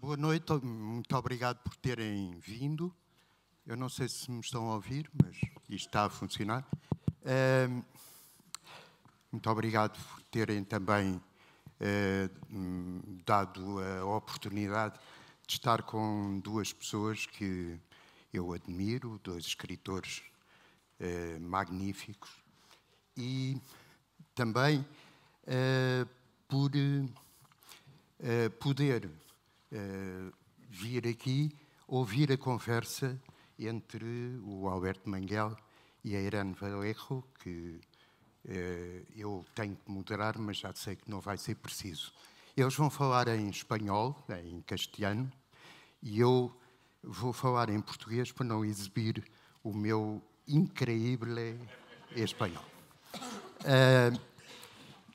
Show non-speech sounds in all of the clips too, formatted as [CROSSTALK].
Boa noite, muito obrigado por terem vindo. Eu não sei se me estão a ouvir, mas isto está a funcionar. Uh, muito obrigado por terem também uh, dado a oportunidade de estar com duas pessoas que eu admiro, dois escritores uh, magníficos, e também eh, por poder eh, vir aqui ouvir a conversa entre o Alberto Manguel e a Irene Valerro, que uh, eu tenho que moderar, mas já sei que não vai ser preciso. Eles vão falar em espanhol, em castelhano, e eu vou falar em português para não exibir o meu increíble espanhol. Uh,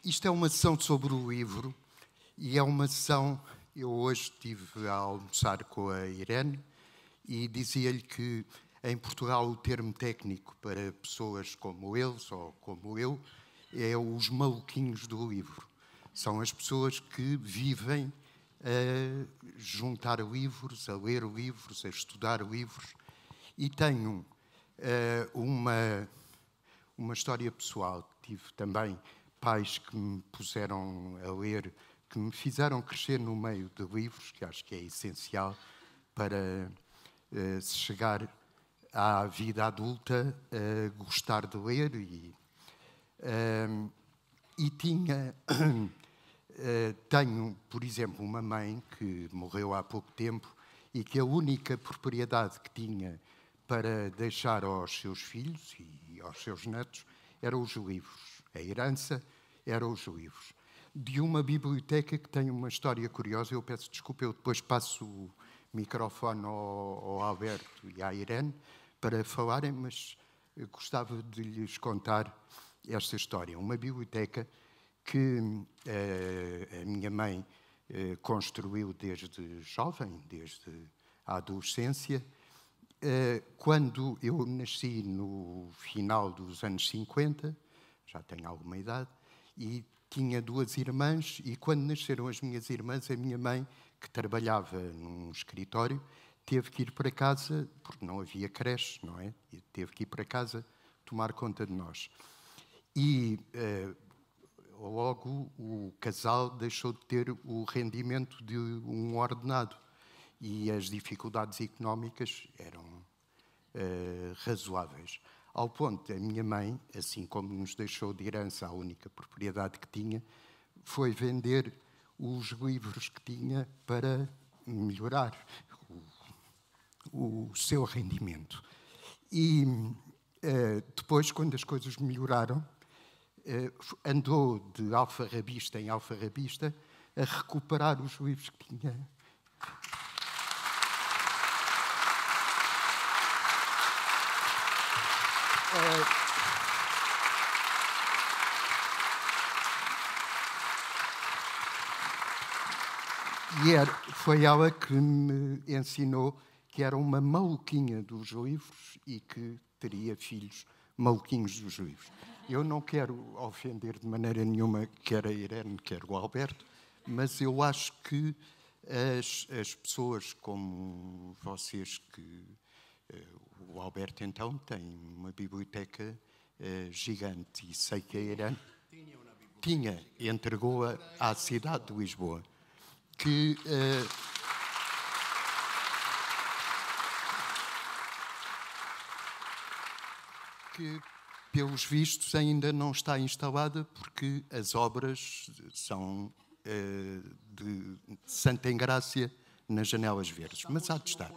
isto é uma sessão sobre o livro e é uma sessão eu hoje estive a almoçar com a Irene e dizia-lhe que em Portugal o termo técnico para pessoas como eles ou como eu é os maluquinhos do livro. São as pessoas que vivem a juntar livros, a ler livros, a estudar livros. E tenho uh, uma, uma história pessoal. Tive também pais que me puseram a ler que me fizeram crescer no meio de livros, que acho que é essencial para uh, se chegar à vida adulta, uh, gostar de ler e, uh, e tinha [CLEARS THROAT] eh, tenho, por exemplo, uma mãe que morreu há pouco tempo e que a única propriedade que tinha para deixar aos seus filhos e aos seus netos eram os livros. A herança eram os livros de uma biblioteca que tem uma história curiosa. Eu peço desculpa, eu depois passo o microfone ao, ao Alberto e à Irene para falarem, mas gostava de lhes contar esta história. Uma biblioteca que uh, a minha mãe uh, construiu desde jovem, desde a adolescência. Uh, quando eu nasci no final dos anos 50, já tenho alguma idade, e tinha duas irmãs e quando nasceram as minhas irmãs, a minha mãe, que trabalhava num escritório, teve que ir para casa, porque não havia creche, não é? E teve que ir para casa tomar conta de nós. E eh, logo o casal deixou de ter o rendimento de um ordenado e as dificuldades económicas eram eh, razoáveis ao ponto a minha mãe, assim como nos deixou de herança a única propriedade que tinha, foi vender os livros que tinha para melhorar o, o seu rendimento. E eh, depois, quando as coisas melhoraram, eh, andou de alfarrabista em alfarrabista a recuperar os livros que tinha E era, é, foi ela que me ensinou que era uma maluquinha dos livros e que teria filhos maluquinhos dos livros. Eu não quero ofender de maneira nenhuma quer a Irene, quer o Alberto, mas eu acho que as, as pessoas como vocês que o Alberto, então, tem uma biblioteca eh, gigante e sei que era. Tinha, entregou-a à cidade de Lisboa. Que. Eh, que, pelos vistos, ainda não está instalada porque as obras são eh, de Santa Engrácia nas Janelas Verdes, mas há de estar.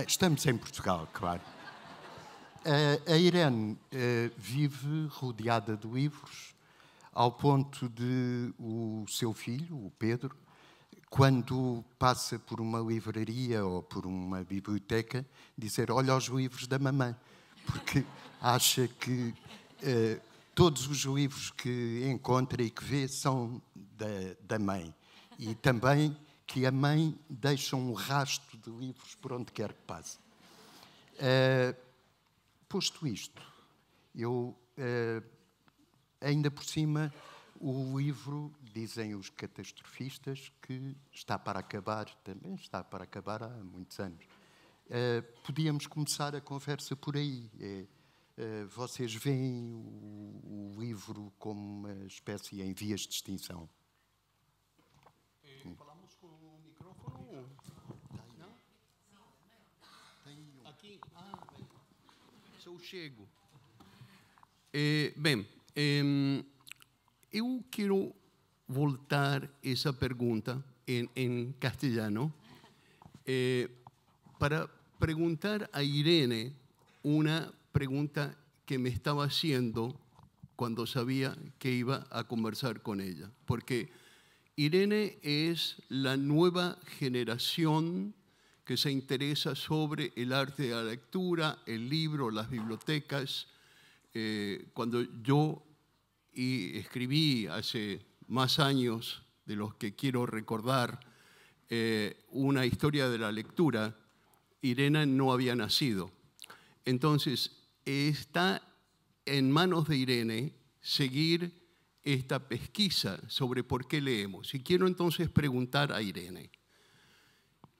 Ah, estamos em Portugal, claro. Ah, a Irene ah, vive rodeada de livros, ao ponto de o seu filho, o Pedro, quando passa por uma livraria ou por uma biblioteca, dizer: Olha os livros da mamãe, porque acha que todos os livros que encontra e que vê são da, da mãe. E também que a mãe deixa um rasto de livros por onde quer que passe. Uh, posto isto, eu uh, ainda por cima o livro, dizem os catastrofistas, que está para acabar, também está para acabar há muitos anos. Uh, podíamos começar a conversa por aí. É, uh, vocês veem o, o livro como uma espécie em vias de extinção? eu llego. É, eh, bem, em, quero voltar esa pregunta en em, em castellano eh, para preguntar a Irene una pregunta que me estaba haciendo cuando sabía que iba a conversar con ella, porque Irene es la nueva generación que se interesa sobre el arte de la lectura, el libro, las bibliotecas. Eh, cuando yo escribí hace más años de los que quiero recordar eh, una historia de la lectura, Irena no había nacido. Entonces, está en manos de Irene seguir esta pesquisa sobre por qué leemos. Y quiero entonces preguntar a Irene.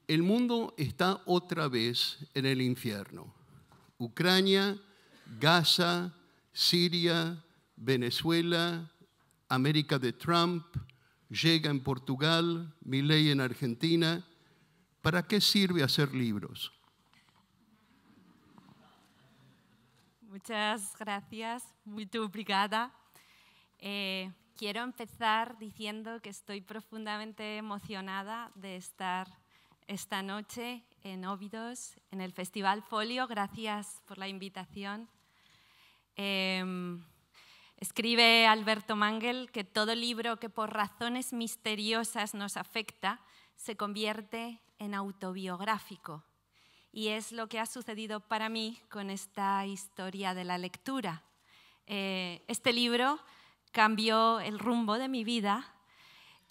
El mundo está otra vez en el infierno. Ucrania, Gaza, Siria, Venezuela, América de Trump, llega en Portugal, mi en Argentina. ¿Para qué sirve hacer libros? Muchas gracias, muy obrigada. Eh, quiero empezar diciendo que estoy profundamente emocionada de estar esta noche en Óvidos, en el Festival Folio. Gracias por la invitación. Em, escribe Alberto Mangel que todo libro que por razones misteriosas nos afecta se convierte en autobiográfico. Y es lo que ha sucedido para mí con esta historia de la lectura. Eh, este libro cambió el rumbo de mi vida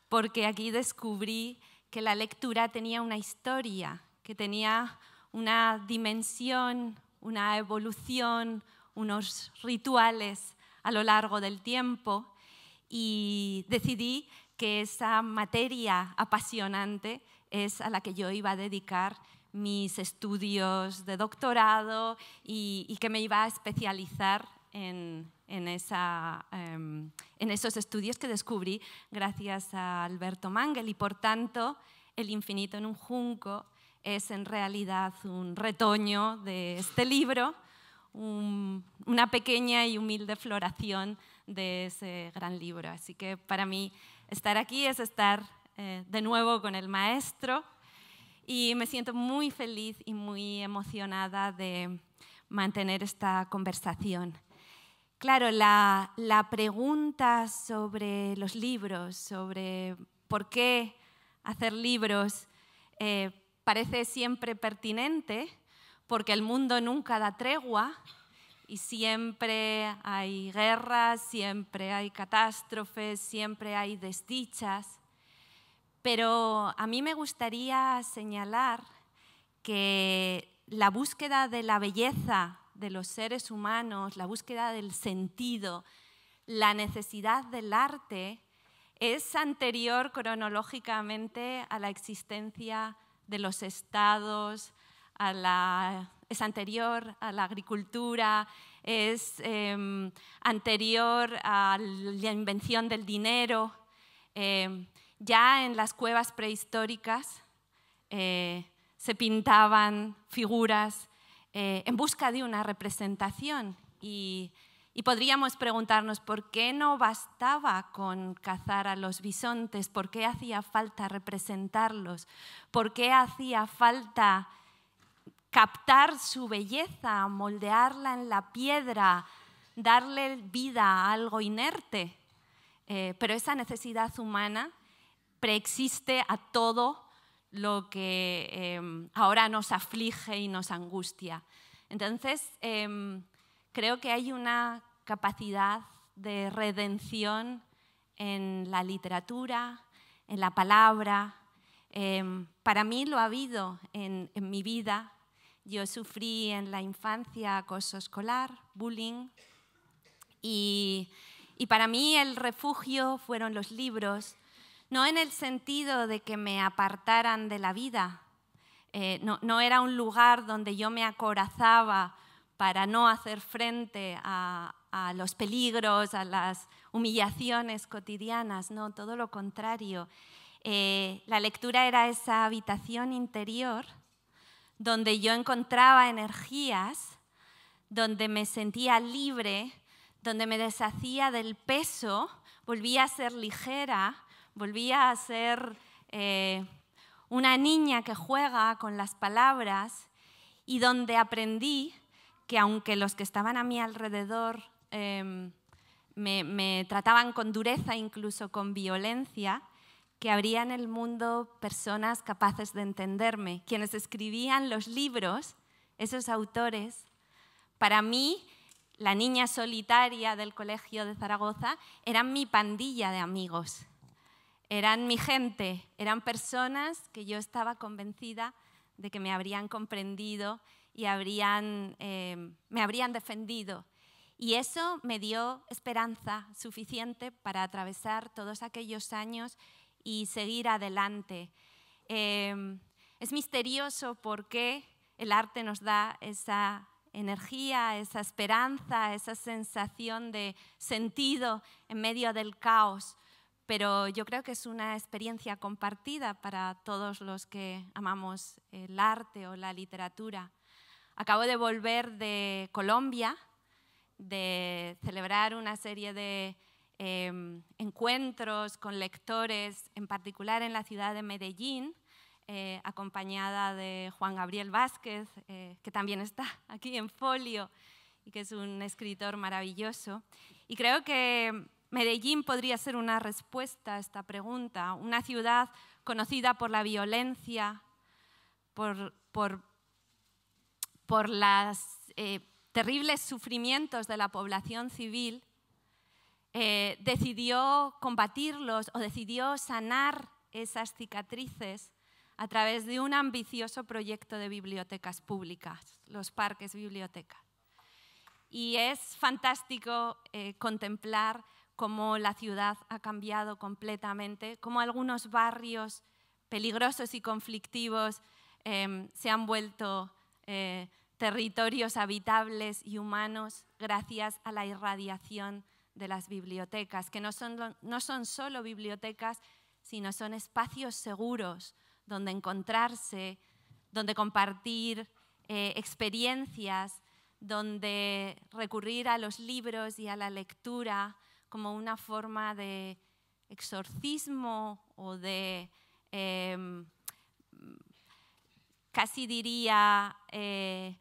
porque aquí descubrí que la lectura tenía una historia, que tenía una dimensión, una evolución, unos rituales a lo largo del tiempo y decidí que esa materia apasionante es a la que yo iba a dedicar mis estudios de doctorado y, que me iba a especializar Em, en, esos estudios que descubrí gracias a Alberto Mangel y por tanto El infinito en un junco es en realidad un retoño de este libro, una pequeña y humilde floración de ese gran libro. Así que para mí estar aquí es estar eh, de nuevo con el maestro y me siento muy feliz y muy emocionada de mantener esta conversación. Claro, la, pregunta sobre los libros, sobre por qué hacer libros, eh, parece siempre pertinente porque el mundo nunca da tregua y siempre hay guerras, siempre hay catástrofes, siempre hay desdichas. Pero a mí me gustaría señalar que la búsqueda de la belleza de los seres humanos, la búsqueda del sentido, la necesidad del arte, es anterior cronológicamente a la existencia de los estados, es anterior a la agricultura, es em, anterior a la invención del dinero. Em, ya en las cuevas prehistóricas eh, se pintaban figuras eh, en busca de una representación y, podríamos preguntarnos por qué no bastaba con cazar a los bisontes, por qué hacía falta representarlos, por qué hacía falta captar su belleza, moldearla en la piedra, darle vida a algo inerte. Eh, pero esa necesidad humana preexiste a todo lo que em, ahora nos aflige y nos angustia. Entonces, em, creo que hay una capacidad de redención en la literatura, en la palabra. Em, para mí lo ha habido en, mi vida. Yo sufrí en la infancia acoso escolar, bullying, y para mí el refugio fueron los libros no en el sentido de que me apartaran de la vida, eh, no, era un lugar donde yo me acorazaba para no hacer frente a, los peligros, a las humillaciones cotidianas, no, todo lo contrario. Eh, la lectura era esa habitación interior donde yo encontraba energías, donde me sentía libre, donde me deshacía del peso, volvía a ser ligera volvía a ser eh, una niña que juega con las palabras y donde aprendí que aunque los que estaban a mi alrededor em, me, me trataban con dureza, incluso con violencia, que habría en el mundo personas capaces de entenderme, quienes escribían los libros, esos autores. Para mí, la niña solitaria del Colegio de Zaragoza, eran mi pandilla de amigos. Eran mi gente, eran personas que yo estaba convencida de que me habrían comprendido y em, me habrían defendido. Y eso me dio esperanza suficiente para atravesar todos aquellos años y seguir adelante. Em, es misterioso por qué el arte nos da esa energía, esa esperanza, esa sensación de sentido en medio del caos pero yo creo que es una experiencia compartida para todos los que amamos el arte o la literatura. Acabo de volver de Colombia, de celebrar una serie de em, encuentros con lectores, en particular en la ciudad de Medellín, eh, acompañada de Juan Gabriel Vázquez, eh, que también está aquí en folio y que es un escritor maravilloso. Y creo que Medellín podría ser una respuesta a esta pregunta, una ciudad conocida por la violencia, por, por, los eh, terribles sufrimientos de la población civil, eh, decidió combatirlos o decidió sanar esas cicatrices a través de un ambicioso proyecto de bibliotecas públicas, los parques biblioteca. Y es fantástico eh, contemplar cómo la ciudad ha cambiado completamente, cómo algunos barrios peligrosos y conflictivos em, se han vuelto eh, territorios habitables y humanos gracias a la irradiación de las bibliotecas, que no son, no solo bibliotecas, sino son espacios seguros donde encontrarse, donde compartir eh, experiencias, donde recurrir a los libros y a la lectura, como una forma de exorcismo o de, em, casi diría, eh,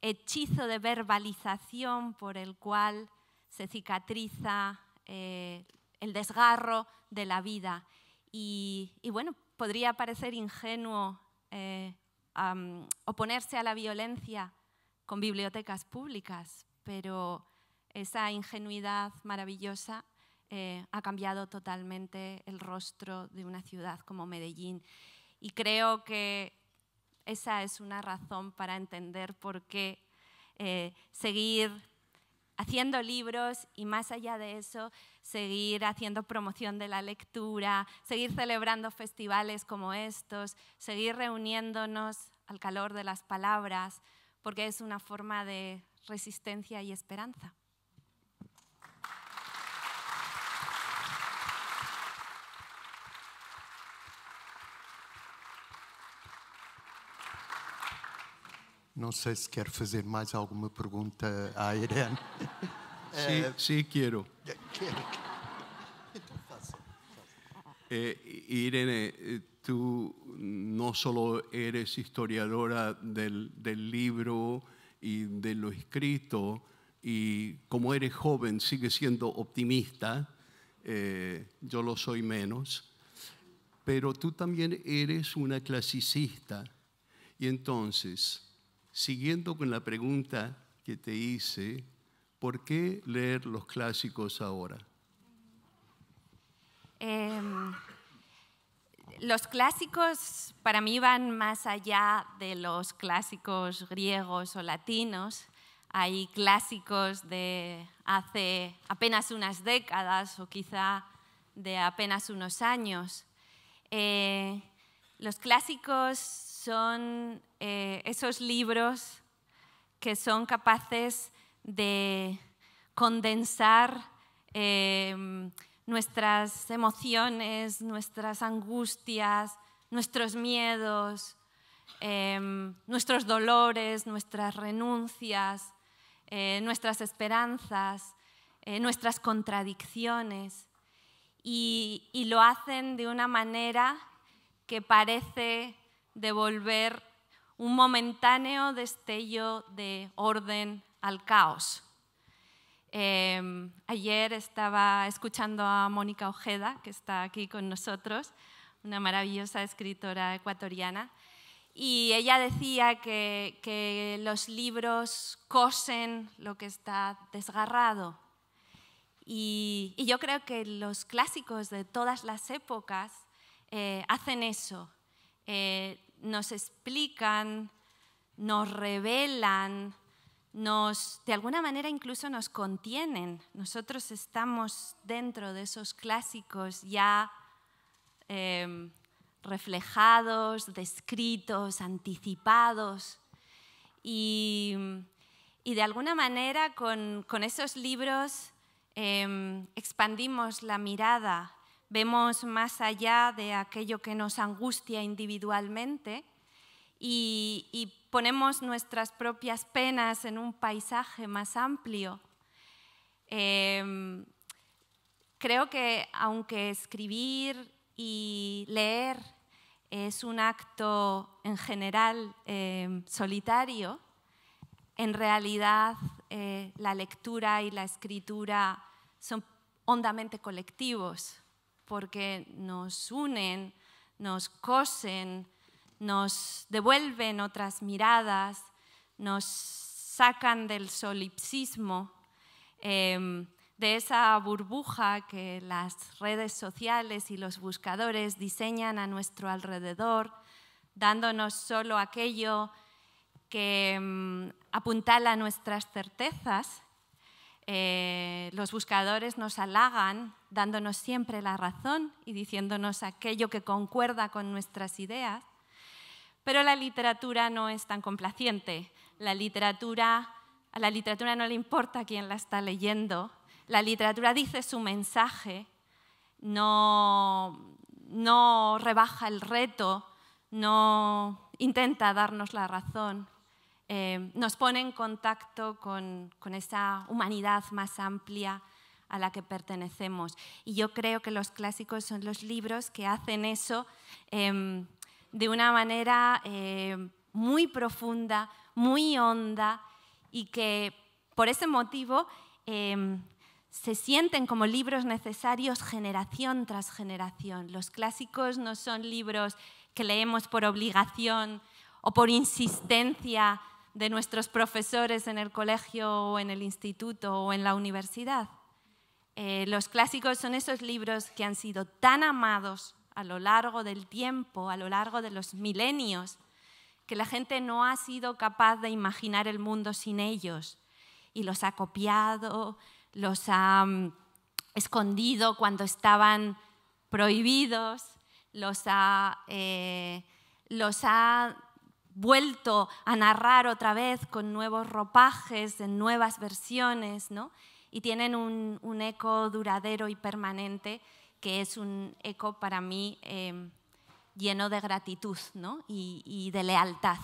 hechizo de verbalización por el cual se cicatriza eh, el desgarro de la vida. Y, bueno, podría parecer ingenuo eh, oponerse a la violencia con bibliotecas públicas, pero esa ingenuidad maravillosa eh, ha cambiado totalmente el rostro de una ciudad como Medellín. Y creo que esa es una razón para entender por qué eh, seguir haciendo libros y más allá de eso, seguir haciendo promoción de la lectura, seguir celebrando festivales como estos, seguir reuniéndonos al calor de las palabras, porque es una forma de resistencia y esperanza. No sé si quiero hacer más alguna pregunta a Irene. [LAUGHS] Sí, quiero. [LAUGHS] Eh, Irene, eh, tú no solo eres historiadora del, libro y de lo escrito, y como eres joven sigues siendo optimista, eh, yo lo soy menos, pero tú también eres una clasicista. Y entonces, siguiendo con la pregunta que te hice, ¿por qué leer los clásicos ahora? Em, los clásicos para mí van más allá de los clásicos griegos o latinos. Hay clásicos de hace apenas unas décadas o quizá de apenas unos años. Eh, los clásicos son eh, esos libros que son capaces de condensar em, nuestras emociones, nuestras angustias, nuestros miedos, em, nuestros dolores, nuestras renuncias, eh, nuestras esperanzas, eh, nuestras contradicciones. y lo hacen de una manera que parece devolver un momentáneo destello de orden al caos. Em, ayer estaba escuchando a Mónica Ojeda, que está aquí con nosotros, una maravillosa escritora ecuatoriana, y ella decía que, los libros cosen lo que está desgarrado. Y, yo creo que los clásicos de todas las épocas eh, hacen eso. Eh, nos explican, nos revelan, nos, de alguna manera incluso nos contienen. Nosotros estamos dentro de esos clásicos ya em, reflejados, descritos, anticipados. Y, de alguna manera con, esos libros em, expandimos la mirada vemos más allá de aquello que nos angustia individualmente y, ponemos nuestras propias penas en un paisaje más amplio. Em, creo que aunque escribir y leer es un acto en general em, solitario, en realidad eh, la lectura y la escritura son hondamente colectivos porque nos unen, nos cosen, nos devuelven otras miradas, nos sacan del solipsismo, em, de esa burbuja que las redes sociales y los buscadores diseñan a nuestro alrededor, dándonos solo aquello que em, apuntala nuestras certezas eh, los buscadores nos halagan dándonos siempre la razón y diciéndonos aquello que concuerda con nuestras ideas, pero la literatura no es tan complaciente. La literatura, a la literatura no le importa quién la está leyendo. La literatura dice su mensaje, no rebaja el reto, no intenta darnos la razón. Em, nos pone en contacto con, esa humanidad más amplia a la que pertenecemos. Y yo creo que los clásicos son los libros que hacen eso em, de una manera em, muy profunda, muy honda y que por ese motivo se sienten como libros necesarios generación tras generación. Los clásicos no son libros que leemos por obligación o por insistencia de nuestros profesores en el colegio o en el instituto o en la universidad. Eh, los clásicos son esos libros que han sido tan amados a lo largo del tiempo, a lo largo de los milenios, que la gente no ha sido capaz de imaginar el mundo sin ellos y los ha copiado, los ha mm, escondido cuando estaban prohibidos, los ha, eh, los ha vuelto a narrar otra vez con nuevos ropajes, en nuevas versiones, y tienen un, eco duradero y permanente, que es un eco para mí em, lleno de gratitud y, de lealtad.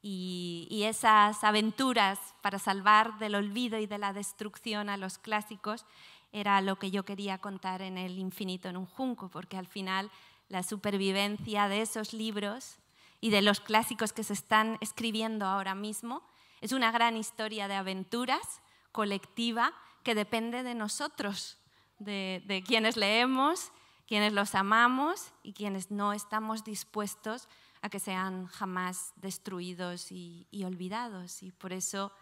y, esas aventuras para salvar del olvido y de la destrucción a los clásicos era lo que yo quería contar en El infinito en un junco, porque al final la supervivencia de esos libros y de los clásicos que se están escribiendo ahora mismo. Es una gran historia de aventuras colectiva que depende de nosotros, de, quienes leemos, quienes los amamos y quienes no estamos dispuestos a que sean jamás destruidos y, olvidados. Y por eso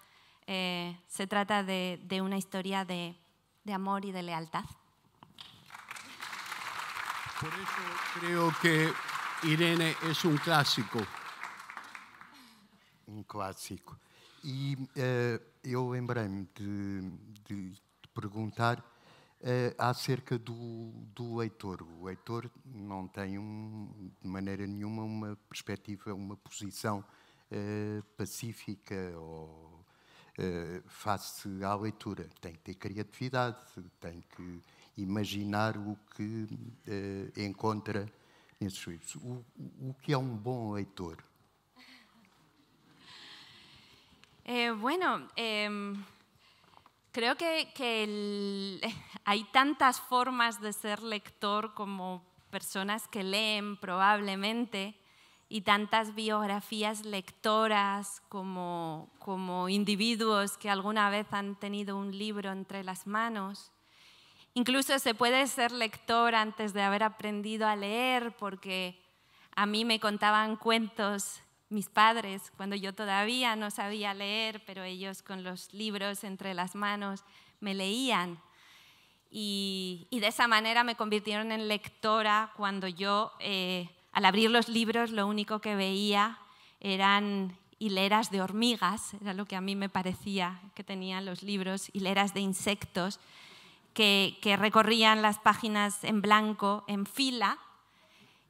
eh, se trata de, una historia de, de amor y de lealtad. Por eso creo que Irene, es un clássico. Um clássico. E uh, eu lembrei-me de, de, perguntar uh, acerca do, do leitor. O leitor não tem, um, de maneira nenhuma, uma perspectiva, uma posição uh, pacífica ou face à leitura. Tem que ter criatividade, tem que imaginar o que encontra O, um eh, bueno, em, creo que, [LAUGHS] hay tantas formas de ser lector como personas que leen probablemente y tantas biografías lectoras como individuos que alguna vez han tenido un libro entre las manos. Incluso se puede ser lector antes de haber aprendido a leer, porque a mí me contaban cuentos mis padres cuando yo todavía no sabía leer, pero ellos con los libros entre las manos me leían. Y, de esa manera me convirtieron en lectora cuando yo, eh, al abrir los libros, lo único que veía eran hileras de hormigas, era lo que a mí me parecía que tenían los libros, hileras de insectos que, recorrían las páginas en blanco, en fila,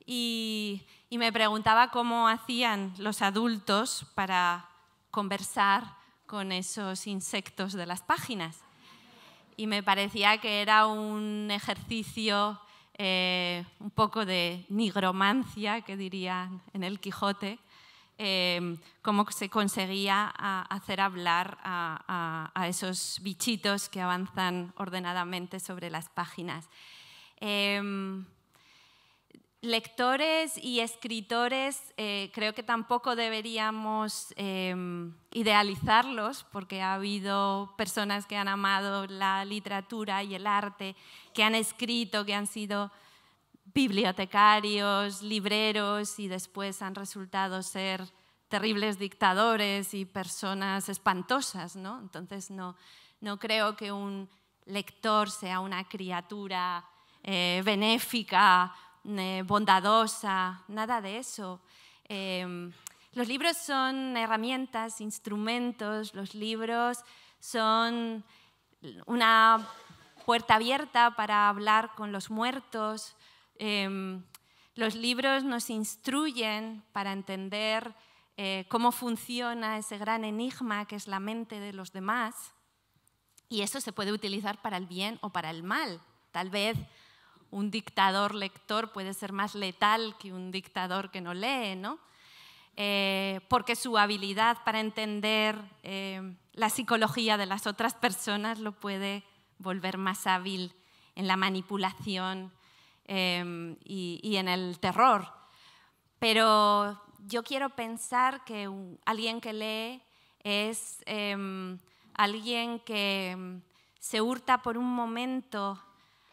y, me preguntaba cómo hacían los adultos para conversar con esos insectos de las páginas. Y me parecía que era un ejercicio eh, un poco de nigromancia, que dirían en el Quijote, Em, cómo se conseguía hacer hablar a, esos bichitos que avanzan ordenadamente sobre las páginas. Em, lectores y escritores eh, creo que tampoco deberíamos em, idealizarlos porque ha habido personas que han amado la literatura y el arte, que han escrito, que han sido bibliotecarios, libreros y después han resultado ser terribles dictadores y personas espantosas, ¿no? Entonces no, creo que un lector sea una criatura eh, benéfica, eh, bondadosa, nada de eso. Em, los libros son herramientas, instrumentos, los libros son una puerta abierta para hablar con los muertos, Em, los libros nos instruyen para entender eh, cómo funciona ese gran enigma que es la mente de los demás y eso se puede utilizar para el bien o para el mal. Tal vez un dictador lector puede ser más letal que un dictador que no lee, eh, porque su habilidad para entender eh, la psicología de las otras personas lo puede volver más hábil en la manipulación Em, y, en el terror. Pero yo quiero pensar que alguien que lee es em, alguien que em, se hurta por un momento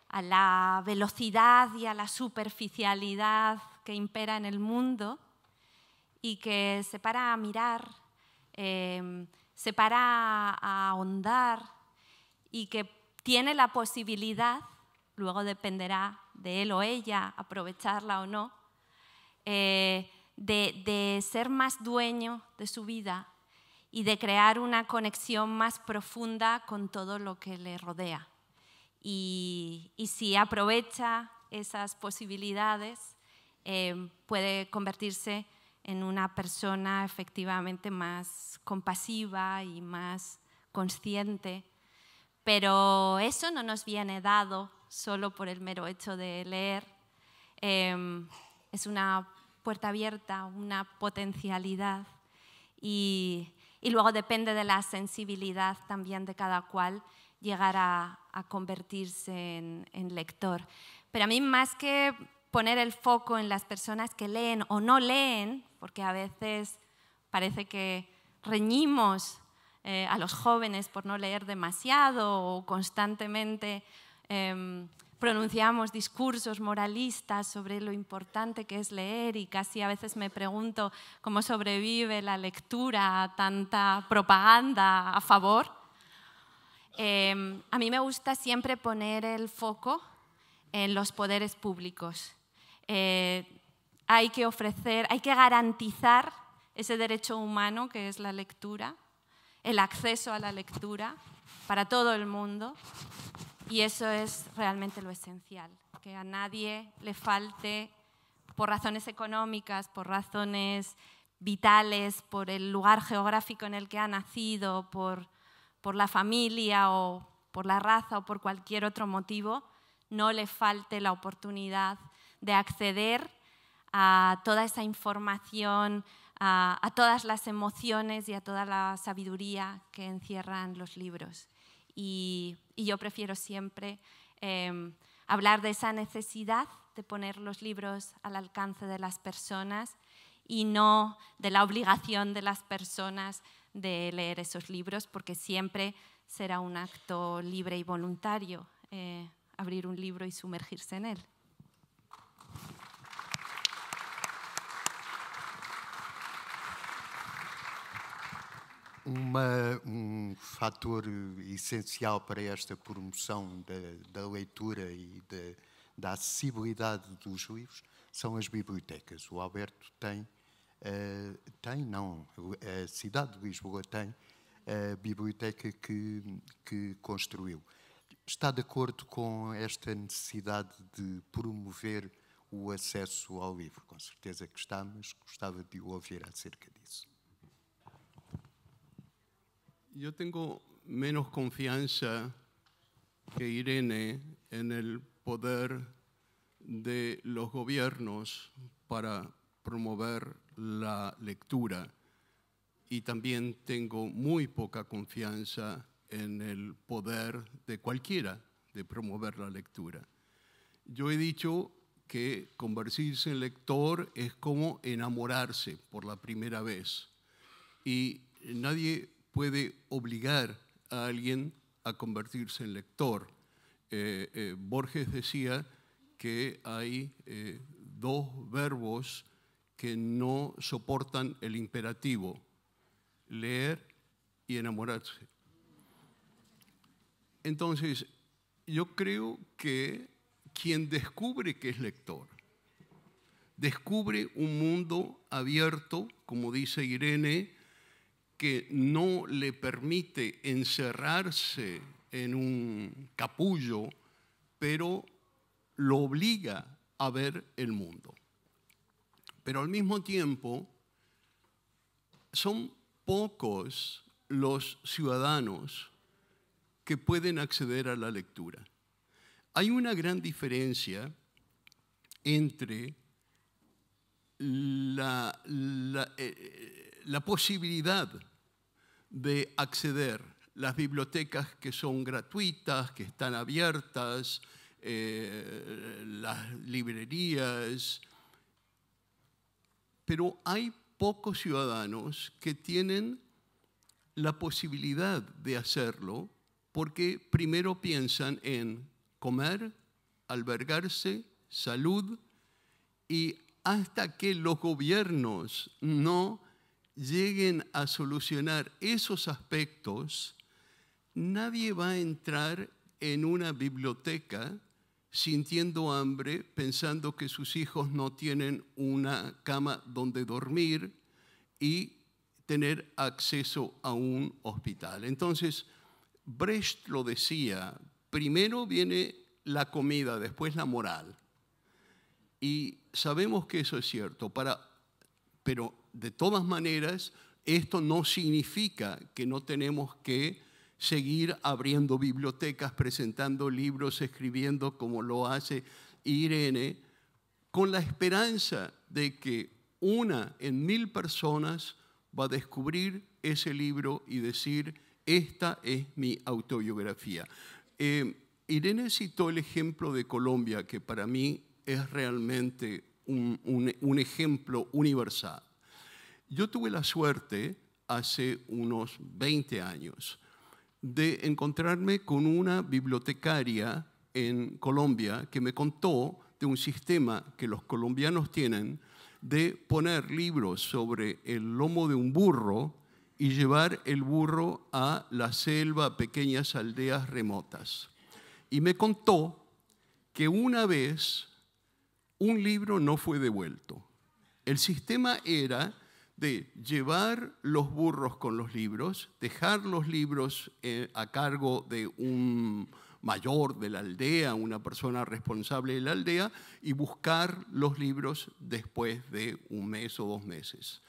a la velocidad y a la superficialidad que impera en el mundo y que se para a mirar, se para a ahondar y que tiene la posibilidad luego dependerá de él o ella aprovecharla o no, eh, de, ser más dueño de su vida y de crear una conexión más profunda con todo lo que le rodea. Y, si aprovecha esas posibilidades, eh, puede convertirse en una persona efectivamente más compasiva y más consciente. Pero eso no nos viene dado solo por el mero hecho de leer. Em, es una puerta abierta, una potencialidad y, luego depende de la sensibilidad también de cada cual llegar a, convertirse en, lector. Pero a mí más que poner el foco en las personas que leen o no leen, porque a veces parece que reñimos eh, a los jóvenes por no leer demasiado o constantemente Em, pronunciamos discursos moralistas sobre lo importante que es leer y casi a veces me pregunto cómo sobrevive la lectura a tanta propaganda a favor. Em, a mí me gusta siempre poner el foco en los poderes públicos. Eh, hay que ofrecer, hay que garantizar ese derecho humano que es la lectura, el acceso a la lectura para todo el mundo y eso es realmente lo esencial, que a nadie le falte por razones económicas, por razones vitales, por el lugar geográfico en el que ha nacido, por, la familia o por la raza o por cualquier otro motivo, no le falte la oportunidad de acceder a toda esa información, a todas las emociones y a toda la sabiduría que encierran los libros. Y, yo prefiero siempre em, hablar de esa necesidad de poner los libros al alcance de las personas y no de la obligación de las personas de leer esos libros, porque siempre será un acto libre y voluntario eh, abrir un libro y sumergirse en él. Uma, um fator essencial para esta promoção da, da leitura e de, da acessibilidade dos livros são as bibliotecas. O Alberto tem, uh, tem não, a cidade de Lisboa tem a biblioteca que, que construiu. Está de acordo com esta necessidade de promover o acesso ao livro? Com certeza que está, mas gostava de o ouvir acerca disso. yo tengo menos confianza que Irene en el poder de los gobiernos para promover la lectura y también tengo muy poca confianza en el poder de cualquiera de promover la lectura. Yo he dicho que convertirse en lector es como enamorarse por la primera vez y nadie puede obligar a alguien a convertirse en lector. Eh, eh, Borges decía que hay eh, dos verbos que no soportan el imperativo, leer y enamorarse. Entonces, yo creo que quien descubre que es lector, descubre un mundo abierto, como dice Irene, que no le permite encerrarse en un capullo, pero lo obliga a ver el mundo. Pero al mismo tiempo, son pocos los ciudadanos que pueden acceder a la lectura. Hay una gran diferencia entre la, eh, la posibilidad de acceder las bibliotecas que son gratuitas, que están abiertas, eh, las librerías, pero hay pocos ciudadanos que tienen la posibilidad de hacerlo porque primero piensan en comer, albergarse, salud y hasta que los gobiernos no lleguen a solucionar esos aspectos, nadie va a entrar en una biblioteca sintiendo hambre, pensando que sus hijos no tienen una cama donde dormir y tener acceso a un hospital. Entonces, Brecht lo decía, primero viene la comida, después la moral. Y sabemos que eso es cierto, para, pero de todas maneras, esto no significa que no tenemos que seguir abriendo bibliotecas, presentando libros, escribiendo como lo hace Irene, con la esperanza de que una en mil personas va a descubrir ese libro y decir, esta es mi autobiografía. Eh, Irene citó el ejemplo de Colombia, que para mí es realmente un ejemplo universal. Yo tuve la suerte hace unos 20 años de encontrarme con una bibliotecaria en Colombia que me contó de un sistema que los colombianos tienen de poner libros sobre el lomo de un burro y llevar el burro a la selva, a pequeñas aldeas remotas. Y me contó que una vez un libro no fue devuelto. El sistema era de llevar los burros con los libros, dejar los libros eh, a cargo de un mayor de la aldea, una persona responsable de la aldea, y buscar los libros después de un mes o dos meses.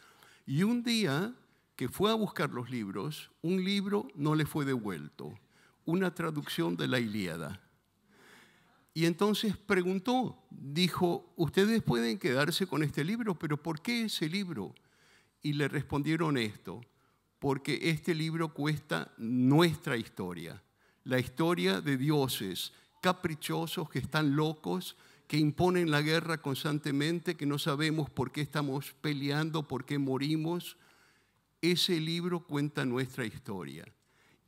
Y un día que fue a buscar los libros, un libro no le fue devuelto, una traducción de la Ilíada. Y entonces preguntó, dijo, ustedes pueden quedarse con este libro, pero ¿por qué ese libro? y le respondieron esto, porque este libro cuesta nuestra historia, la historia de dioses caprichosos que están locos, que imponen la guerra constantemente, que no sabemos por qué estamos peleando, por qué morimos. Ese libro cuenta nuestra historia.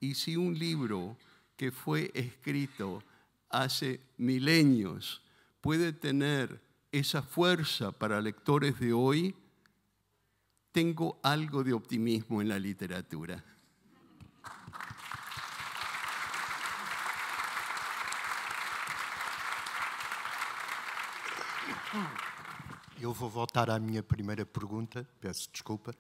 Y si un libro que fue escrito hace milenios puede tener esa fuerza para lectores de hoy, tengo algo de optimismo en la literatura. Eu vou voltar à minha primeira pergunta, peço desculpa,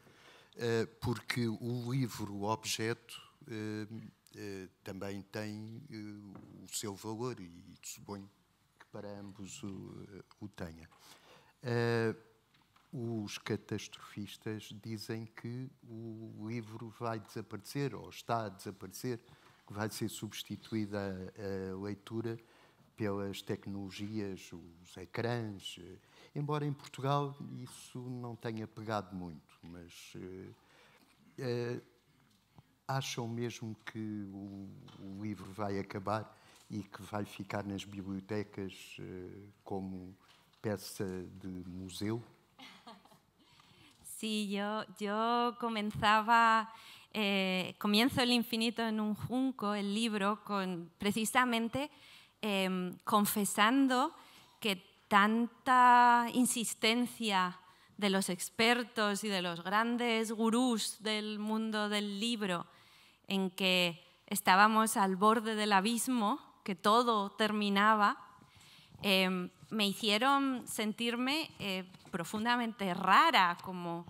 eh, porque o livro, o objeto, eh, eh, também tem o seu valor e suponho que para ambos o tenha os catastrofistas dizem que o livro vai desaparecer, ou está a desaparecer, que vai ser substituída a, a leitura pelas tecnologias, os ecrãs. Eh, embora em Portugal isso não tenha pegado muito, mas uh, uh, acham mesmo que o, o, livro vai acabar e que vai ficar nas bibliotecas uh, como peça de museu? Sí, yo, yo comenzaba, eh, comienzo el infinito en un junco, el libro, con, precisamente em, confesando que tanta insistencia de los expertos y de los grandes gurús del mundo del libro en que estábamos al borde del abismo, que todo terminaba, em, me hicieron sentirme eh, profundamente rara, como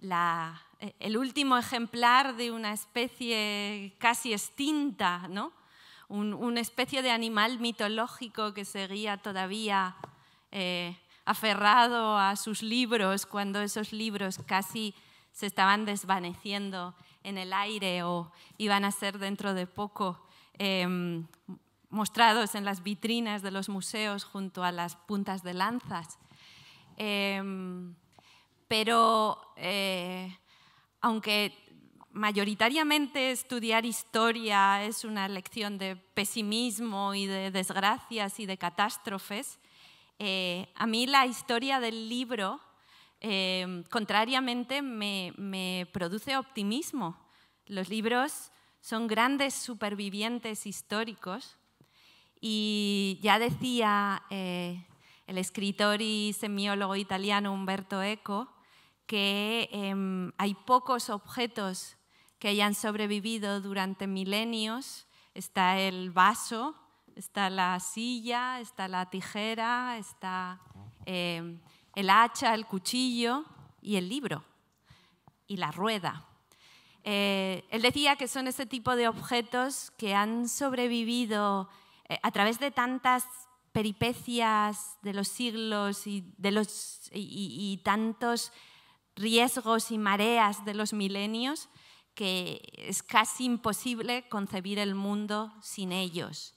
eh, el último ejemplar de una especie casi extinta, ¿no? una especie de animal mitológico que seguía todavía eh, aferrado a sus libros cuando esos libros casi se estaban desvaneciendo en el aire o iban a ser dentro de poco em, mostrados en las vitrinas de los museos junto a las puntas de lanzas. Em, pero eh, aunque mayoritariamente estudiar historia es una lección de pesimismo y de desgracias y de catástrofes, eh, a mí la historia del libro, em, contrariamente, me produce optimismo. Los libros son grandes supervivientes históricos y ya decía eh, el escritor y semiólogo italiano Umberto Eco que em, hay pocos objetos que hayan sobrevivido durante milenios. Está el vaso, está la silla, está la tijera, está em, el hacha, el cuchillo y el libro y la rueda. Eh, él decía que son ese tipo de objetos que han sobrevivido eh, a través de tantas peripecias de los siglos y, tantos riesgos y mareas de los milenios que es casi imposible concebir el mundo sin ellos.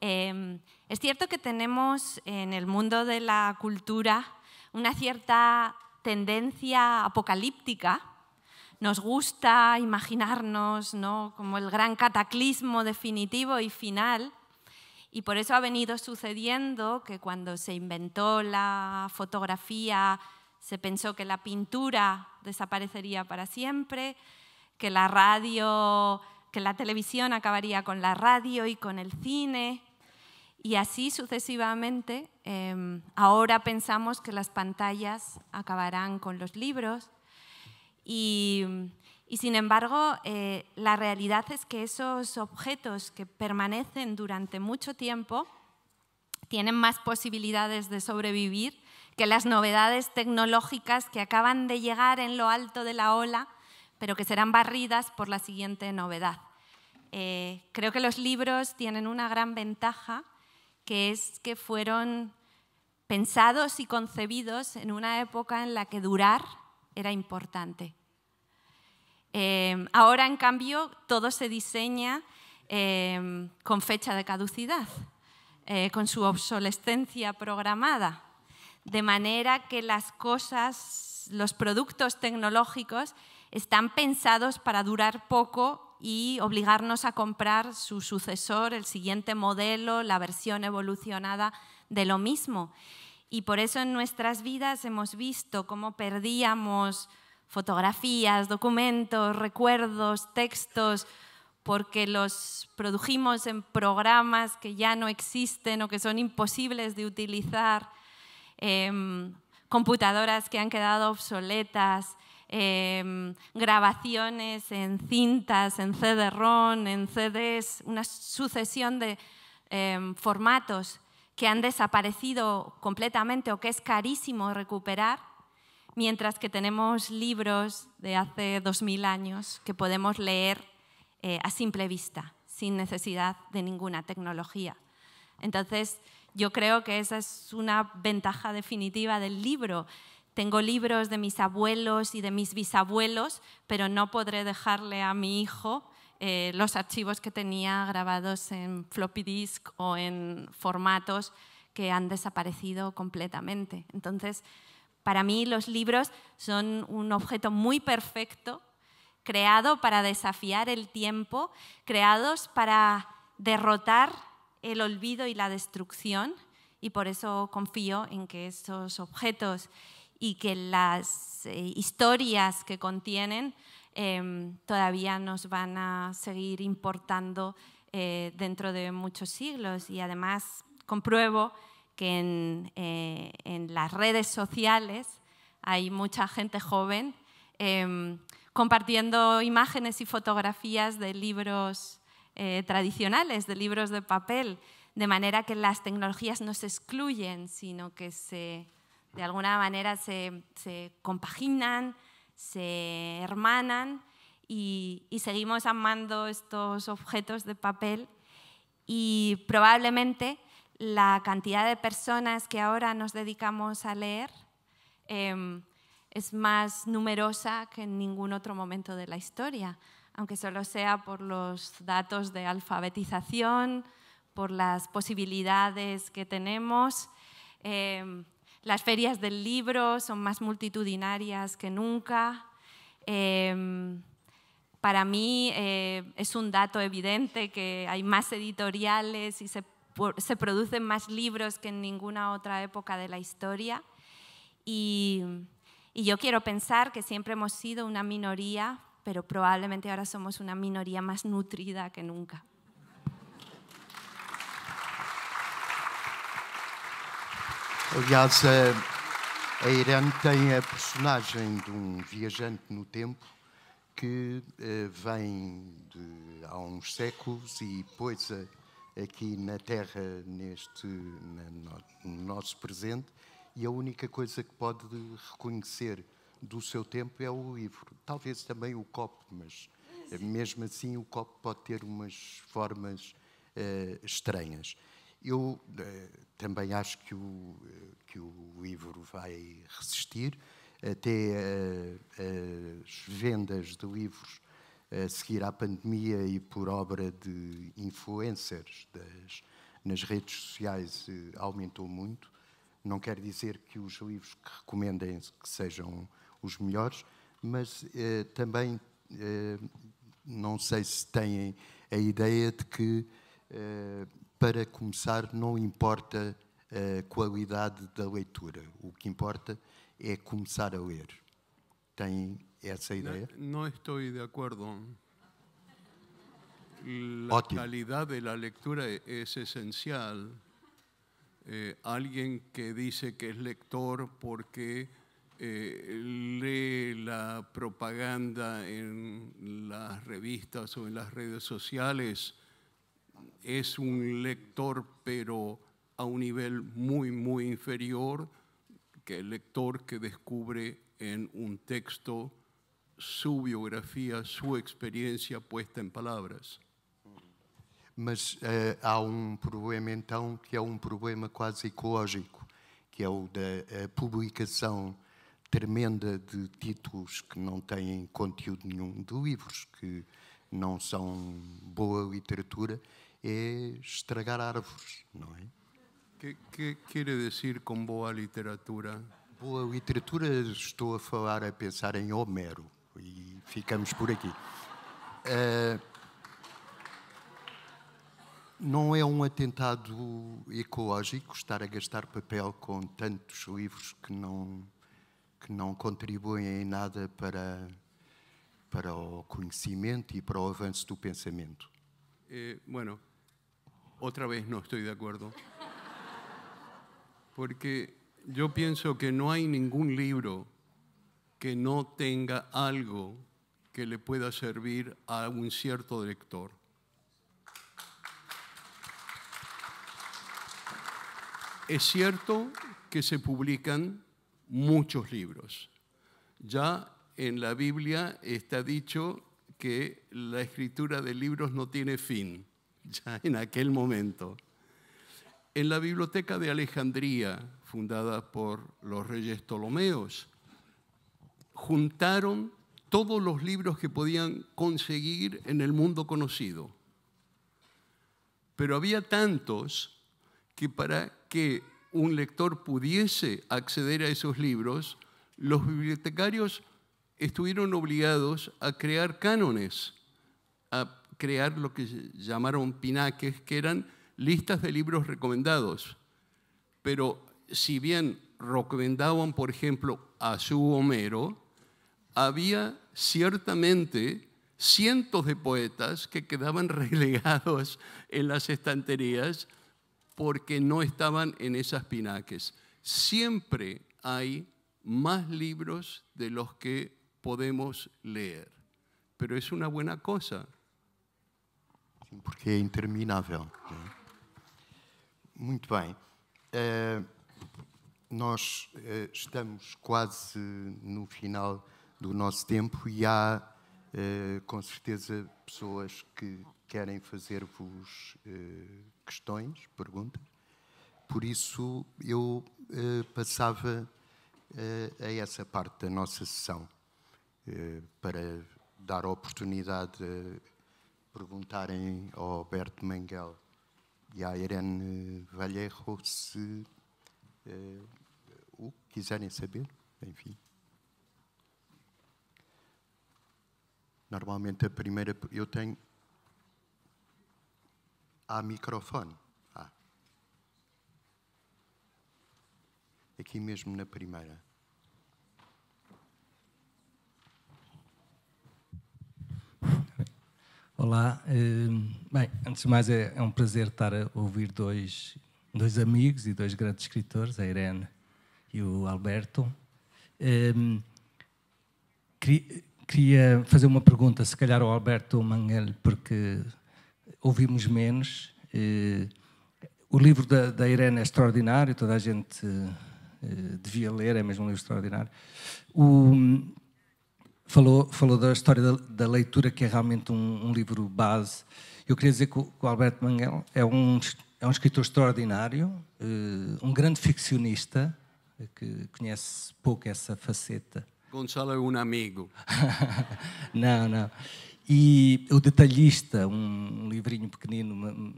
Em, es cierto que tenemos en el mundo de la cultura una cierta tendencia apocalíptica. Nos gusta imaginarnos como el gran cataclismo definitivo y final, y por eso ha venido sucediendo que cuando se inventó la fotografía, se pensó que la pintura desaparecería para siempre, que la radio, que la televisión acabaría con la radio y con el cine. Y así sucesivamente, em, ahora pensamos que las pantallas acabarán con los libros. Y, y sin embargo, eh, la realidad es que esos objetos que permanecen durante mucho tiempo tienen más posibilidades de sobrevivir que las novedades tecnológicas que acaban de llegar en lo alto de la ola, pero que serán barridas por la siguiente novedad. Eh, creo que los libros tienen una gran ventaja, que es que fueron pensados y concebidos en una época en la que durar era importante Em, ahora, en cambio, todo se diseña em, con fecha de caducidad, eh, con su obsolescencia programada, de manera que las cosas, los productos tecnológicos están pensados para durar poco y obligarnos a comprar su sucesor, el siguiente modelo, la versión evolucionada de lo mismo. Y por eso en nuestras vidas hemos visto cómo perdíamos fotografías, documentos, recuerdos, textos, porque los produjimos en programas que ya no existen o que son imposibles de utilizar, em, computadoras que han quedado obsoletas, em, grabaciones en cintas, en CD-ROM, en CDs, una sucesión de em, formatos que han desaparecido completamente o que es carísimo recuperar mientras que tenemos libros de hace 2000 años que podemos leer eh, a simple vista, sin necesidad de ninguna tecnología. Entonces, yo creo que esa es una ventaja definitiva del libro. Tengo libros de mis abuelos y de mis bisabuelos, pero no podré dejarle a mi hijo eh, los archivos que tenía grabados en floppy disk o en formatos que han desaparecido completamente. Entonces, para mí los libros son un objeto muy perfecto, creado para desafiar el tiempo, creados para derrotar el olvido y la destrucción, y por eso confío en que esos objetos y que las eh, historias que contienen em, todavía nos van a seguir importando eh, dentro de muchos siglos. Y además compruebo que eh, en, las redes sociales hay mucha gente joven em, compartiendo imágenes y fotografías de libros eh, tradicionales, de libros de papel, de manera que las tecnologías no se excluyen, sino que se, de alguna manera se, compaginan, se hermanan y, seguimos amando estos objetos de papel y probablemente la cantidad de personas que ahora nos dedicamos a leer em, es más numerosa que en ningún otro momento de la historia, aunque solo sea por los datos de alfabetización, por las posibilidades que tenemos. Em, las ferias del libro son más multitudinarias que nunca. Em, para mí eh, es un dato evidente que hay más editoriales y se se producen más libros que en ninguna otra época de la historia. Y, yo quiero pensar que siempre hemos sido una minoría, pero probablemente ahora somos una minoría más nutrida que nunca. Irene de um viajante no que aqui na Terra, neste no nosso presente, e a única coisa que pode reconhecer do seu tempo é o livro. Talvez também o copo, mas eh, mesmo assim o copo pode ter umas formas uh, estranhas. Eu uh, também acho que o, que o livro vai resistir. Até uh, as vendas de livros a seguir à pandemia e por obra de influencers das, nas redes sociais eh, aumentou muito. Não quer dizer que os livros que recomendem que sejam os melhores, mas eh, também eh, não sei se têm a ideia de que, eh, para começar, não importa eh, a qualidade da leitura. O que importa é começar a ler. Tem No, estoy de acuerdo. La calidad de la lectura e-, es esencial. Eh, alguien que dice que es lector porque eh, lee la propaganda en las revistas o en las redes sociales, es un lector pero a un nivel muy, muy inferior que el lector que descubre en un texto su biografía, su experiencia puesta en palabras. Mas uh, há um problema então que é um problema quase ecológico, que é o da publicação tremenda de títulos que não têm conteúdo nenhum, de livros que não são boa literatura, é estragar árvores, não é? O que quer dizer com boa literatura? Boa literatura, estou a falar a pensar em Homero e ficamos por aqui. Uh, não é um atentado ecológico estar a gastar papel com tantos livros que não, que não contribuem em nada para, para o conhecimento e para o avanço do pensamento? Eh, bueno, otra vez no estoy de acuerdo. Porque yo pienso que no hay ningún libro que no tenga algo que le pueda servir a un cierto lector. Es cierto que se publican muchos libros. Ya en la Biblia está dicho que la escritura de libros no tiene fin, [LAUGHS] ya en aquel momento. En la Biblioteca de Alejandría, fundada por los reyes Ptolomeos, juntaron todos los libros que podían conseguir en el mundo conocido. Pero había tantos que para que un lector pudiese acceder a esos libros, los bibliotecarios estuvieron obligados a crear cánones, a crear lo que llamaron pinaques, que eran listas de libros recomendados. Pero si bien recomendaban, por ejemplo, a su Homero, había ciertamente cientos de poetas que quedaban [LAUGHS] relegados en las estanterías porque no estaban en esas pinaques. Siempre hay más libros de los que podemos leer, pero es una buena cosa. porque es interminable. Muy bien. Eh, nós eh, estamos quase no final do nosso tempo e há, eh, com certeza, pessoas que querem fazer-vos eh, questões, perguntas. Por isso, eu eh, passava a essa parte da nossa sessão para dar oportunidade de perguntarem ao Alberto Manguel e à Irene Vallejo se o quiserem saber, enfim. Normalmente a primeira. Eu tenho. Há microfone. Há. Ah. Aqui mesmo na primeira. Olá. Eh, bem, antes de mais, é, é um prazer estar a ouvir dois, dois amigos e dois grandes escritores, a Irene e o Alberto. Eh, queria, Queria fazer uma pergunta, se calhar ao Alberto Manguel, porque ouvimos menos. Eh, o livro da, da Irene é extraordinário, toda a gente eh, devia ler, é mesmo um livro extraordinário. O, falou, falou da história da, da leitura, que é realmente um, um, livro base. Eu queria dizer que o, que o Alberto Manguel é um, é um escritor extraordinário, eh, um grande ficcionista, que conhece pouco essa faceta Gonçalo é um amigo. [LAUGHS] não, não. E O Detalhista, um livrinho pequenino,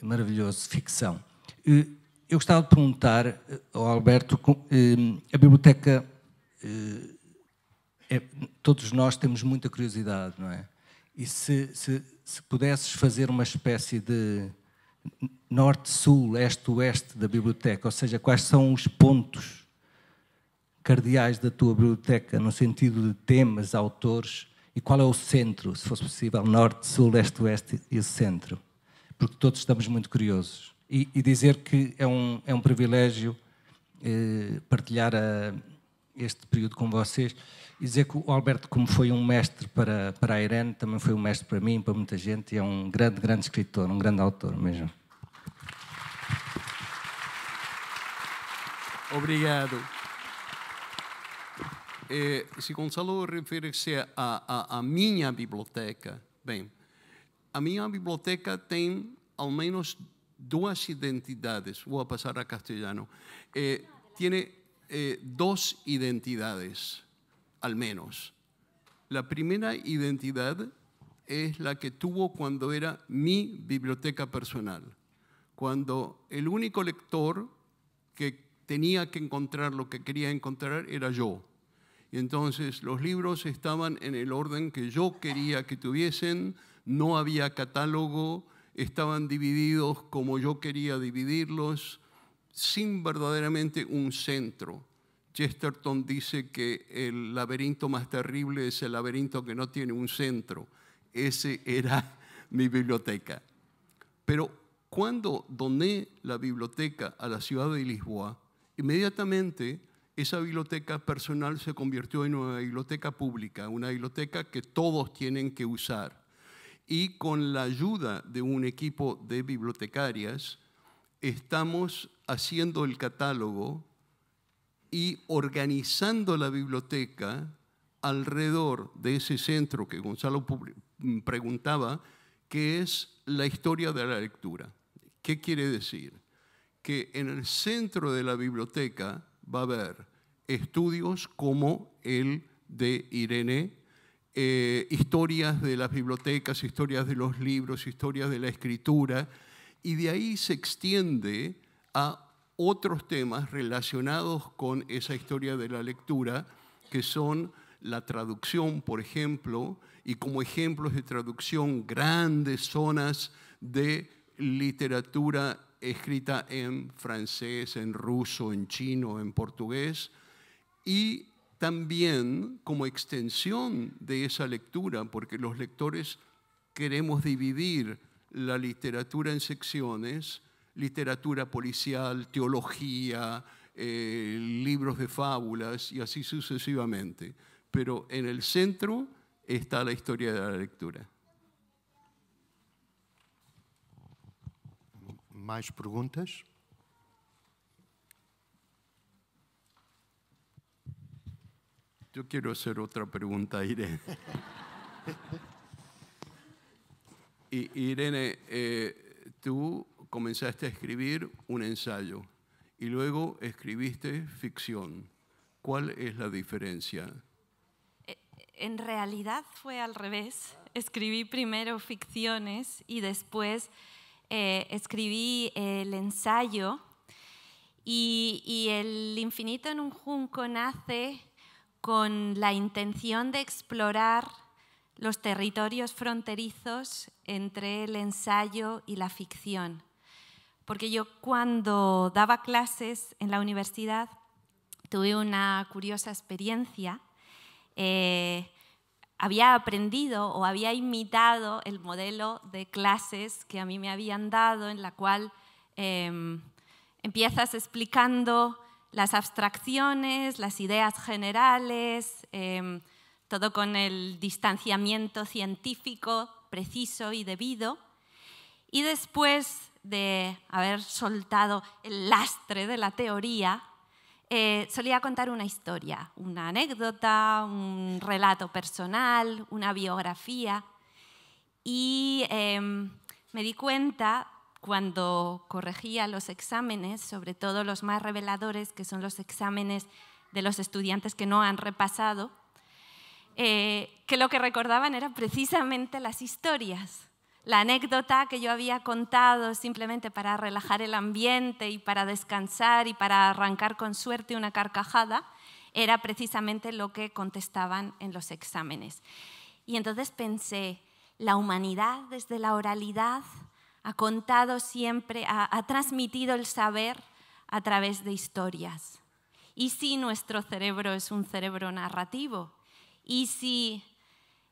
maravilhoso, ficção. Eh, eu gostava de perguntar eh, ao Alberto, eh, a biblioteca, é, todos nós temos muita curiosidade, não é? E se, se, se pudesses fazer uma espécie de norte, sul, este, oeste da biblioteca, ou seja, quais são os pontos cardeais da tua biblioteca no sentido de temas, autores e qual é o centro, se fosse possível, norte, sul, leste, oeste e o centro, porque todos estamos muito curiosos. E, e dizer que é um, é um privilégio eh, partilhar a, eh, este período com vocês e dizer que o Alberto, como foi um mestre para, para a Irene, também foi um mestre para mim, para muita gente, e é um grande, grande escritor, um grande autor mesmo. Obrigado. Eh, si Gonzalo refiere que se a a biblioteca, bien, a mi biblioteca tiene al menos dos identidades, Voy a pasar a castellano. Eh, tiene eh, dos identidades, al menos. La primera identidad es la que tuvo cuando era mi biblioteca personal, cuando el único lector que tenía que encontrar lo que quería encontrar era yo entonces los libros estaban en el orden que yo quería que tuviesen, no había catálogo, estaban divididos como yo quería dividirlos, sin verdaderamente un centro. Chesterton dice que el laberinto más terrible es el laberinto que no tiene un centro. Ese era [LAUGHS] mi biblioteca. Pero cuando doné la biblioteca a la ciudad de Lisboa, inmediatamente esa biblioteca personal se convirtió en una biblioteca pública, una biblioteca que todos tienen que usar. Y con la ayuda de un equipo de bibliotecarias, estamos haciendo el catálogo y organizando la biblioteca alrededor de ese centro que Gonzalo preguntaba, que es la historia de la lectura. ¿Qué quiere decir? Que en el centro de la biblioteca va a haber estudios como el de Irene, eh, historias de las bibliotecas, historias de los libros, historias de la escritura, y de ahí se extiende a otros temas relacionados con esa historia de la lectura, que son la traducción, por ejemplo, y como ejemplos de traducción, grandes zonas de literatura escrita en francés, en ruso, en chino, en portugués, y también como extensión de esa lectura, porque los lectores queremos dividir la literatura en secciones, literatura policial, teología, eh, libros de fábulas y así sucesivamente. Pero en el centro está la historia de la lectura. ¿Más preguntas? Yo quiero hacer otra pregunta, Irene. E, Irene, eh, tú comenzaste a escribir un ensayo y luego escribiste ficción. ¿Cuál es la diferencia? Eh, en realidad fue al revés. Escribí primero ficciones y después eh, escribí el ensayo y, el infinito en un junco nace con la intención de explorar los territorios fronterizos entre el ensayo y la ficción. Porque yo cuando daba clases en la universidad tuve una curiosa experiencia. Eh, había aprendido o había imitado el modelo de clases que a mí me habían dado, en la cual em, empiezas explicando las abstracciones, las ideas generales, em, todo con el distanciamiento científico preciso y debido. Y después de haber soltado el lastre de la teoría, eh, solía contar una historia, una anécdota, un relato personal, una biografía. Y em, me di cuenta cuando corregía los exámenes, sobre todo los más reveladores, que son los exámenes de los estudiantes que no han repasado, eh, que lo que recordaban eran precisamente las historias la anécdota que yo había contado simplemente para relajar el ambiente y para descansar y para arrancar con suerte una carcajada era precisamente lo que contestaban en los exámenes. Y entonces pensé, la humanidad desde la oralidad ha contado siempre, ha, transmitido el saber a través de historias. ¿Y si nuestro cerebro es un cerebro narrativo? ¿Y si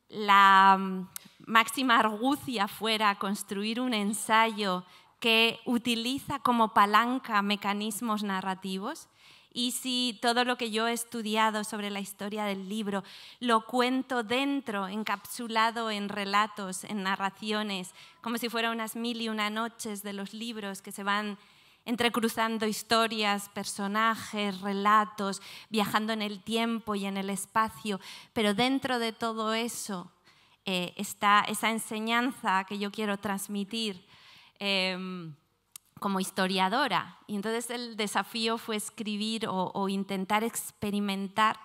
la mm, máxima argucia fuera construir un ensayo que utiliza como palanca mecanismos narrativos, y si todo lo que yo he estudiado sobre la historia del libro lo cuento dentro, encapsulado en relatos, en narraciones, como si fuera unas mil y una noches de los libros que se van entrecruzando historias, personajes, relatos, viajando en el tiempo y en el espacio, pero dentro de todo eso eh, está esa enseñanza que yo quiero transmitir em, como historiadora. Y entonces el desafío fue escribir o, intentar experimentar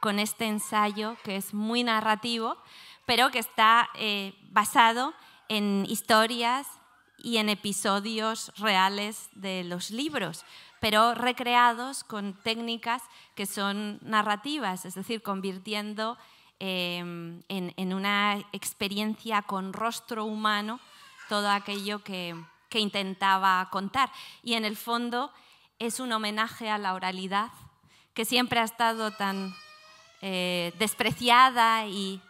con este ensayo que es muy narrativo, pero que está eh, basado en historias, y en episodios reales de los libros, pero recreados con técnicas que son narrativas, es decir, convirtiendo em, en, una experiencia con rostro humano todo aquello que, intentaba contar. Y en el fondo es un homenaje a la oralidad, que siempre ha estado tan eh, despreciada y,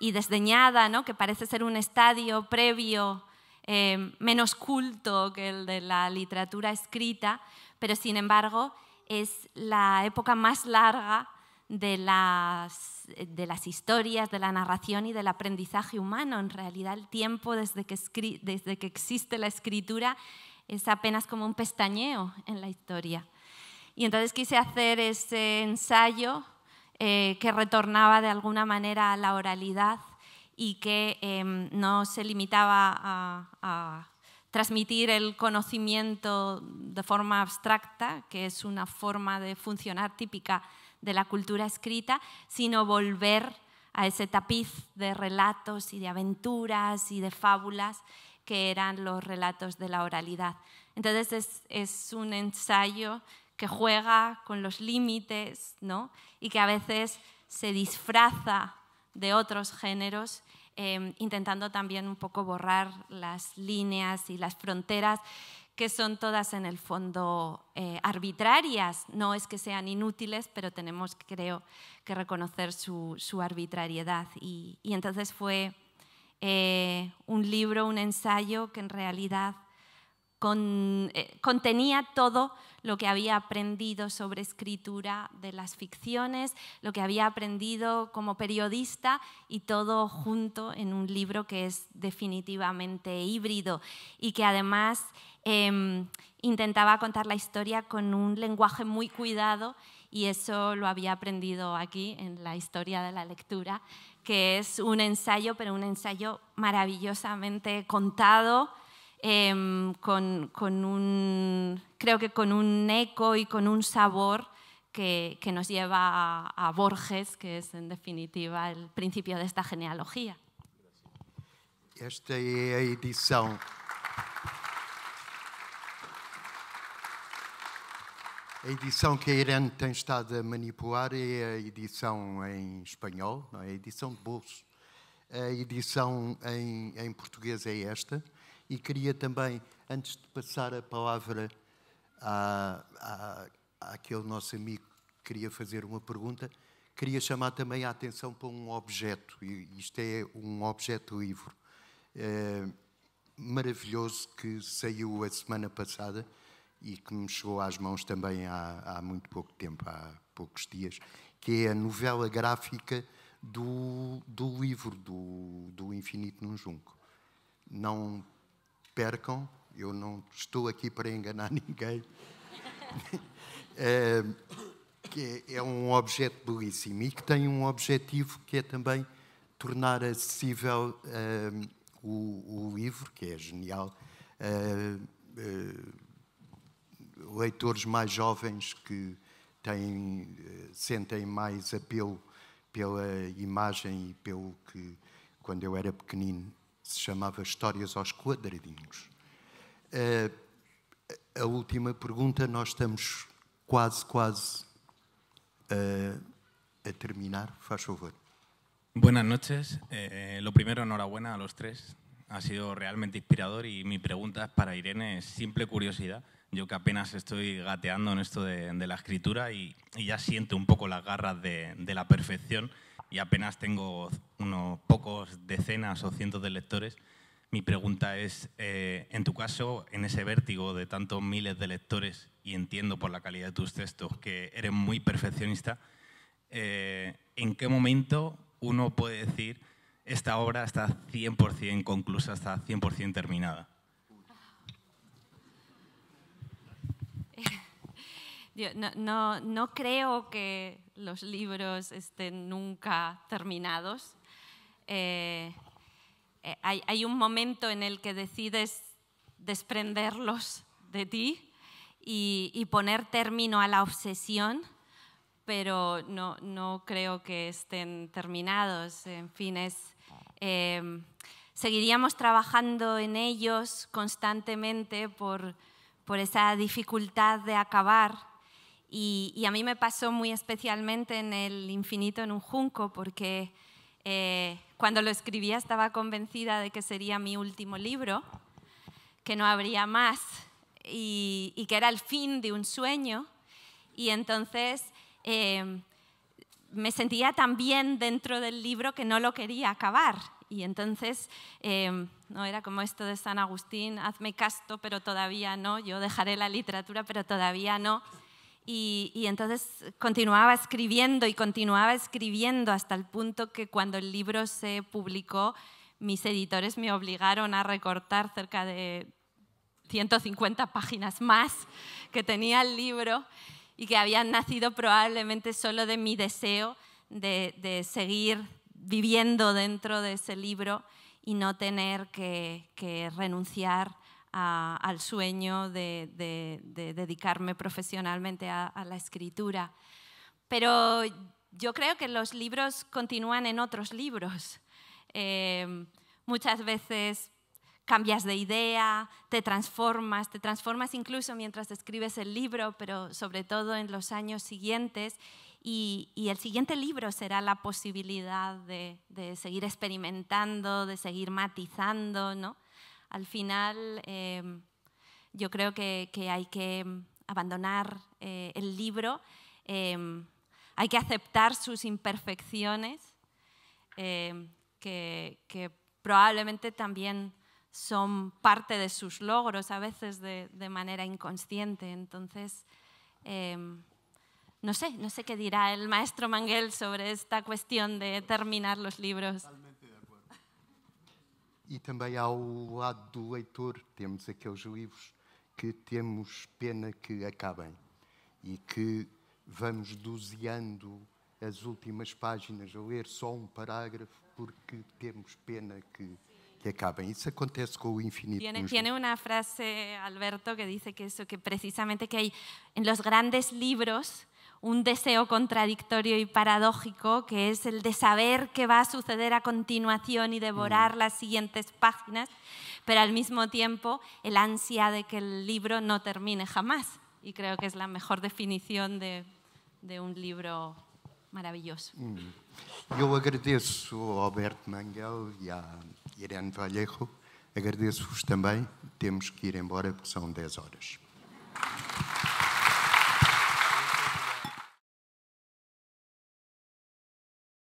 y desdeñada, ¿no? que parece ser un estadio previo Em, menos culto que el de la literatura escrita, pero sin embargo es la época más larga de las, historias, de la narración y del aprendizaje humano. En realidad el tiempo desde que, existe la escritura es apenas como un pestañeo en la historia. Y entonces quise hacer ese ensayo eh, que retornaba de alguna manera a la oralidad y que em, no se limitaba a, transmitir el conocimiento de forma abstracta, que es una forma de funcionar típica de la cultura escrita, sino volver a ese tapiz de relatos y de aventuras y de fábulas que eran los relatos de la oralidad. Entonces es, un ensayo que juega con los límites y que a veces se disfraza de otros géneros, em, intentando también un poco borrar las líneas y las fronteras que son todas en el fondo eh, arbitrarias. No es que sean inútiles, pero tenemos, creo, que reconocer su, arbitrariedad. Y, entonces fue eh, un libro, un ensayo que en realidad eh, contenía todo lo que había aprendido sobre escritura de las ficciones, lo que había aprendido como periodista y todo junto en un libro que es definitivamente híbrido y que además em, intentaba contar la historia con un lenguaje muy cuidado y eso lo había aprendido aquí en la historia de la lectura, que es un ensayo, pero un ensayo maravillosamente contado, eh, con, con, un, creo que con un eco y con un sabor que, que nos lleva a, a, Borges, que es en definitiva el principio de esta genealogía. Esta es é la edición. A edição que a Irene tem estado a manipular é a edição em espanhol, não é? a edição de bolso. A edição em, em português é esta. E queria também, antes de passar a palavra à, à, àquele nosso amigo que queria fazer uma pergunta, queria chamar também a atenção para um objeto, e isto é um objeto-livro é, eh, maravilhoso que saiu a semana passada e que me chegou às mãos também há, há muito pouco tempo, há poucos dias, que é a novela gráfica do, do livro do, do Infinito num Junco. Não percam, eu não estou aqui para enganar [LAUGHS] ninguém, é, [LAUGHS] que é um objeto belíssimo e que tem um objetivo que é também tornar acessível eh, o, o, livro, que é genial, eh, leitores mais jovens que têm, sentem mais apelo pela imagem e pelo que, quando eu era pequenino, se chamava Historias aos Quadradinhos. Eh, a última pergunta, nós estamos quase, quase eh, a terminar, faz favor. Buenas noches. Eh, lo primero, enhorabuena a los tres. Ha sido realmente inspirador y mi pregunta es para Irene es simple curiosidad. Yo que apenas estoy gateando en esto de, la escritura y, ya siento un poco las garras de la perfección y apenas tengo unos pocos decenas o cientos de lectores, mi pregunta es, eh, en tu caso, en ese vértigo de tantos miles de lectores, y entiendo por la calidad de tus textos que eres muy perfeccionista, eh, ¿en qué momento uno puede decir esta obra está 100% conclusa, está 100% terminada? no, no, creo que los libros estén nunca terminados. Eh, eh, hay, un momento en el que decides desprenderlos de ti y, poner término a la obsesión, pero no, creo que estén terminados. En fin, es, em, seguiríamos trabajando en ellos constantemente por esa dificultad de acabar. Y, a mí me pasó muy especialmente en El infinito en un junco, porque eh, cuando lo escribía estaba convencida de que sería mi último libro, que no habría más y, que era el fin de un sueño. Y entonces eh, me sentía tan bien dentro del libro que no lo quería acabar. Y entonces, eh, no era como esto de San Agustín, hazme casto, pero todavía no, yo dejaré la literatura, pero todavía no. Y, entonces continuaba escribiendo y continuaba escribiendo hasta el punto que cuando el libro se publicó, mis editores me obligaron a recortar cerca de 150 páginas más que tenía el libro y que habían nacido probablemente solo de mi deseo de, seguir viviendo dentro de ese libro y no tener que renunciar al sueño de, dedicarme profesionalmente a, la escritura. Pero yo creo que los libros continúan en otros libros. Eh, muchas veces cambias de idea, te transformas, te transformas incluso mientras escribes el libro, pero sobre todo en los años siguientes. Y, el siguiente libro será la posibilidad de, de, seguir experimentando, de seguir matizando, ¿no? Al final, em, yo creo que, hay que em, abandonar eh, el libro, em, hay que aceptar sus imperfecciones, que, probablemente también son parte de sus logros, a veces de, manera inconsciente. Entonces, no sé, no sé qué dirá el maestro Manguel sobre esta cuestión de terminar los libros. E também ao lado do leitor temos aqueles livros que temos pena que acabem e que vamos doseando as últimas páginas a ler só um parágrafo porque temos pena que, que acabem isso acontece o infinito. Tiene, é, tiene, una frase, Alberto, que dice que eso, que precisamente que hay en los grandes libros un deseo contradictorio y paradójico, que es el de saber qué va a suceder a continuación y devorar mm. las siguientes páginas, pero al mismo tiempo el ansia de que el libro no termine jamás. Y creo que es la mejor definición de, de un libro maravilloso. Mm. Yo agradezco a Alberto Manguel y a Irene Vallejo. agradeço también. Tenemos que ir embora porque son 10 horas.